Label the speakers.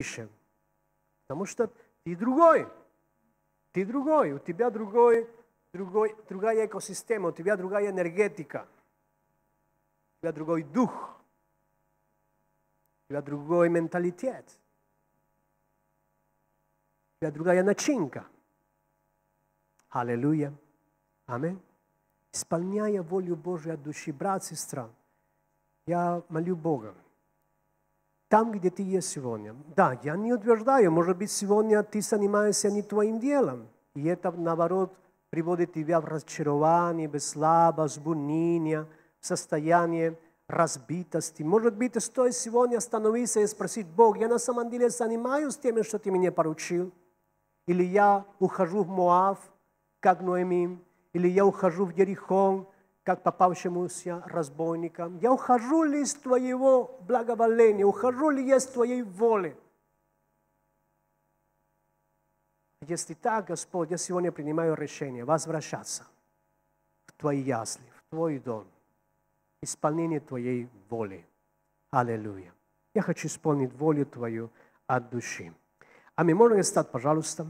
Speaker 1: ищем. Потому что ты другой. Ты другой. У тебя другой, другой, другая экосистема, у тебя другая энергетика. У тебя другой дух. У тебя другой менталитет. У тебя другая начинка. Аллилуйя. Аминь. Исполняя волю Божию от души, братья и сестра, я молю Бога, там, где ты есть сегодня. Да, я не утверждаю, может быть, сегодня ты занимаешься не твоим делом, и это, наоборот, приводит тебя в разочарование, в слабость, в в состояние разбитости. Может быть, стоит сегодня остановиться и спросить, Бог, я на самом деле занимаюсь тем, что ты мне поручил? Или я ухожу в Моав, как Ноэмим? Или я ухожу в Ерихон, как попавшемуся разбойникам. Я ухожу ли из твоего благоволения, ухожу ли я из твоей воли? Если так, Господь, я сегодня принимаю решение возвращаться в твои ясли, в твой дом, исполнение твоей воли. Аллилуйя. Я хочу исполнить волю твою от души. А мы можем стать, пожалуйста.